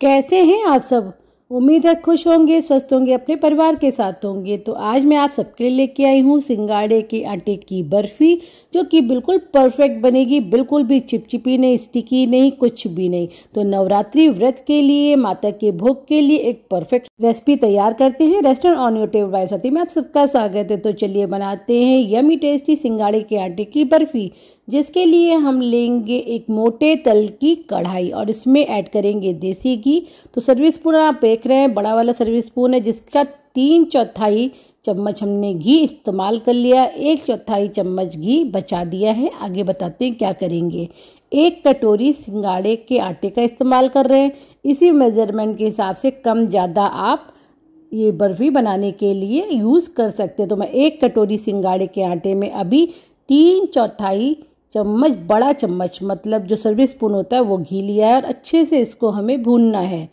कैसे हैं आप सब उम्मीद है खुश होंगे स्वस्थ होंगे अपने परिवार के साथ होंगे तो आज मैं आप सबके लिए लेके आई हूँ सिंगाड़े के आटे की बर्फ़ी जो कि बिल्कुल परफेक्ट बनेगी बिल्कुल भी चिपचिपी नहीं स्टिकी नहीं कुछ भी नहीं तो नवरात्रि व्रत के लिए माता के भोग के लिए एक परफेक्ट रेसिपी तैयार करते हैं रेस्टोरेंट ऑन योर टेबल साथी में आप सबका स्वागत है तो चलिए बनाते हैं यमी टेस्टी सिंगाड़े के आटे की बर्फ़ी जिसके लिए हम लेंगे एक मोटे तल की कढ़ाई और इसमें ऐड करेंगे देसी घी तो सर्विस स्पून आप देख रहे हैं बड़ा वाला सर्विस स्पून है जिसका तीन चौथाई चम्मच हमने घी इस्तेमाल कर लिया एक चौथाई चम्मच घी बचा दिया है आगे बताते हैं क्या करेंगे एक कटोरी सिंगाड़े के आटे का इस्तेमाल कर रहे हैं इसी मेज़रमेंट के हिसाब से कम ज़्यादा आप ये बर्फ़ी बनाने के लिए यूज़ कर सकते हैं तो मैं एक कटोरी सिंगाड़े के आटे में अभी तीन चौथाई चम्मच बड़ा चम्मच मतलब जो सर्विस स्पून होता है वो घी लिया है और अच्छे से इसको हमें भूनना है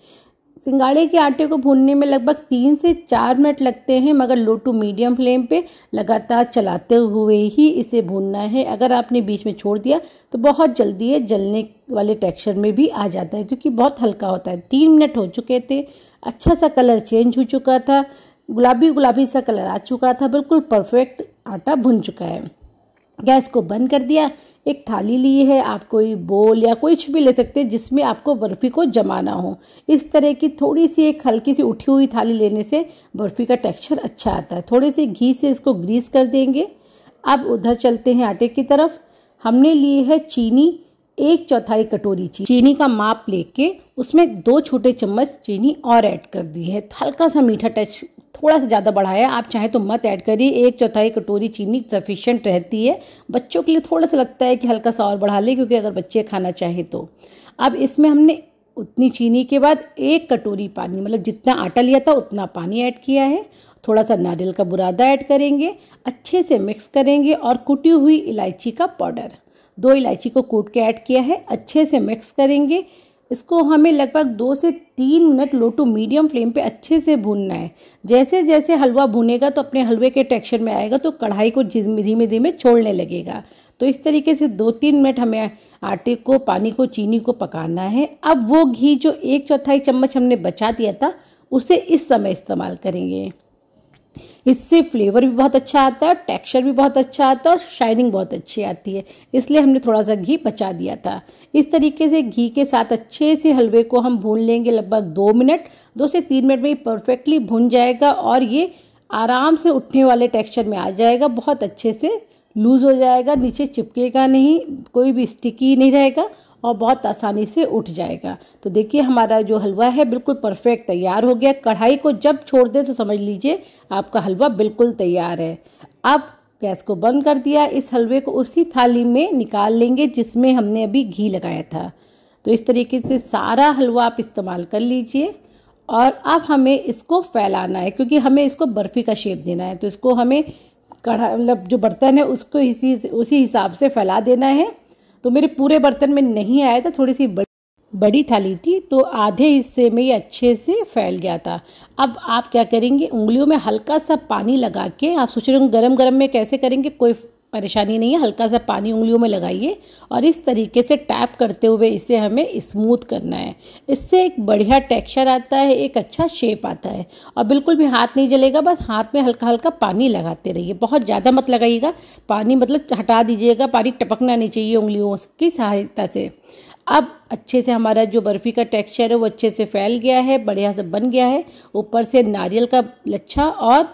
सिंगाड़े के आटे को भूनने में लगभग तीन से चार मिनट लगते हैं मगर लो टू मीडियम फ्लेम पे लगातार चलाते हुए ही इसे भूनना है अगर आपने बीच में छोड़ दिया तो बहुत जल्दी ये जलने वाले टेक्सचर में भी आ जाता है क्योंकि बहुत हल्का होता है तीन मिनट हो चुके थे अच्छा सा कलर चेंज हो चुका था गुलाबी गुलाबी सा कलर आ चुका था बिल्कुल परफेक्ट आटा भुन चुका है गैस को बंद कर दिया एक थाली ली है आप कोई बोल या कुछ भी ले सकते हैं जिसमें आपको बर्फ़ी को जमाना हो इस तरह की थोड़ी सी एक हल्की सी उठी हुई थाली लेने से बर्फ़ी का टेक्सचर अच्छा आता है थोड़े से घी से इसको ग्रीस कर देंगे अब उधर चलते हैं आटे की तरफ हमने लिए है चीनी एक चौथाई कटोरी चीनी चीनी का माप लेके उसमें दो छोटे चम्मच चीनी और ऐड कर दी है हल्का सा मीठा टच थोड़ा सा ज़्यादा बढ़ाया आप चाहे तो मत ऐड करिए एक चौथाई कटोरी चीनी सफिशेंट रहती है बच्चों के लिए थोड़ा सा लगता है कि हल्का सा और बढ़ा लें क्योंकि अगर बच्चे खाना चाहें तो अब इसमें हमने उतनी चीनी के बाद एक कटोरी पानी मतलब जितना आटा लिया था उतना पानी ऐड किया है थोड़ा सा नारियल का बुरादा ऐड करेंगे अच्छे से मिक्स करेंगे और कुटी हुई इलायची का पाउडर दो इलायची को कूट के ऐड किया है अच्छे से मिक्स करेंगे इसको हमें लगभग दो से तीन minute low to medium flame पे अच्छे से भूनना है जैसे जैसे हलवा भुनेगा तो अपने हलवे के टेक्सचर में आएगा तो कढ़ाई को धीमे धीमे छोड़ने लगेगा तो इस तरीके से दो तीन मिनट हमें आटे को पानी को चीनी को पकाना है अब वो घी जो एक चौथाई चम्मच हमने बचा दिया था उसे इस समय इस्तेमाल करेंगे इससे फ्लेवर भी बहुत अच्छा आता है और टेक्सचर भी बहुत अच्छा आता है और शाइनिंग बहुत अच्छी आती है इसलिए हमने थोड़ा सा घी बचा दिया था इस तरीके से घी के साथ अच्छे से हलवे को हम भून लेंगे लगभग दो मिनट दो से तीन मिनट में ये परफेक्टली भून जाएगा और ये आराम से उठने वाले टेक्स्चर में आ जाएगा बहुत अच्छे से लूज़ हो जाएगा नीचे चिपकेगा नहीं कोई भी स्टिकी नहीं रहेगा और बहुत आसानी से उठ जाएगा तो देखिए हमारा जो हलवा है बिल्कुल परफेक्ट तैयार हो गया कढ़ाई को जब छोड़ दें तो समझ लीजिए आपका हलवा बिल्कुल तैयार है अब गैस को बंद कर दिया इस हलवे को उसी थाली में निकाल लेंगे जिसमें हमने अभी घी लगाया था तो इस तरीके से सारा हलवा आप इस्तेमाल कर लीजिए और अब हमें इसको फैलाना है क्योंकि हमें इसको बर्फ़ी का शेप देना है तो इसको हमें कढ़ा मतलब जो बर्तन है उसको इसी उसी हिसाब से फैला देना है तो मेरे पूरे बर्तन में नहीं आया था थोड़ी सी बड़ी थाली थी तो आधे हिस्से में ये अच्छे से फैल गया था अब आप क्या करेंगे उंगलियों में हल्का सा पानी लगा के आप सोच रहे हो गरम गरम में कैसे करेंगे कोई परेशानी नहीं है हल्का सा पानी उंगलियों में लगाइए और इस तरीके से टैप करते हुए इसे हमें स्मूथ करना है इससे एक बढ़िया टेक्सचर आता है एक अच्छा शेप आता है और बिल्कुल भी हाथ नहीं जलेगा बस हाथ में हल्का हल्का पानी लगाते रहिए बहुत ज़्यादा मत लगाइएगा पानी मतलब हटा दीजिएगा पानी टपकना नहीं चाहिए उंगलियों की सहायता से अब अच्छे से हमारा जो बर्फ़ी का टेक्सचर है वो अच्छे से फैल गया है बढ़िया से बन गया है ऊपर से नारियल का लच्छा और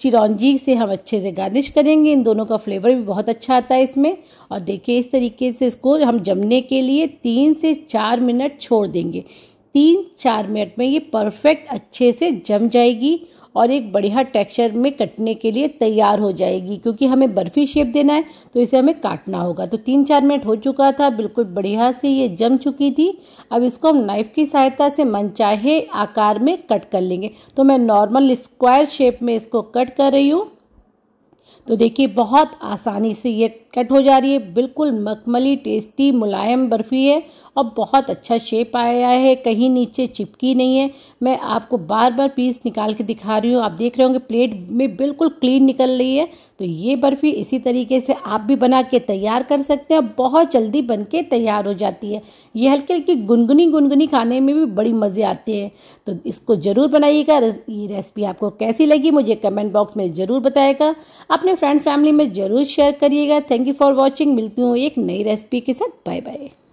चिरौंजी से हम अच्छे से गार्निश करेंगे इन दोनों का फ्लेवर भी बहुत अच्छा आता है इसमें और देखिए इस तरीके से इसको हम जमने के लिए तीन से चार मिनट छोड़ देंगे तीन चार मिनट में ये परफेक्ट अच्छे से जम जाएगी और एक बढ़िया टेक्सचर में कटने के लिए तैयार हो जाएगी क्योंकि हमें बर्फ़ी शेप देना है तो इसे हमें काटना होगा तो तीन चार मिनट हो चुका था बिल्कुल बढ़िया से ये जम चुकी थी अब इसको हम नाइफ़ की सहायता से मनचाहे आकार में कट कर लेंगे तो मैं नॉर्मल स्क्वायर शेप में इसको कट कर रही हूँ तो देखिए बहुत आसानी से ये कट हो जा रही है बिल्कुल मखमली टेस्टी मुलायम बर्फ़ी है और बहुत अच्छा शेप आया है कहीं नीचे चिपकी नहीं है मैं आपको बार बार पीस निकाल के दिखा रही हूँ आप देख रहे होंगे प्लेट में बिल्कुल क्लीन निकल रही है तो ये बर्फ़ी इसी तरीके से आप भी बना के तैयार कर सकते हैं बहुत जल्दी बन के तैयार हो जाती है ये हल्की हल्की गुनगुनी गुनगुनी खाने में भी बड़ी मज़े आते हैं तो इसको ज़रूर बनाइएगा ये रेसिपी आपको कैसी लगी मुझे कमेंट बॉक्स में ज़रूर बताएगा अपने फ्रेंड्स फैमिली में ज़रूर शेयर करिएगा thank thank you for watching मिलती हूँ एक नई रेसिपी के साथ बाय बाय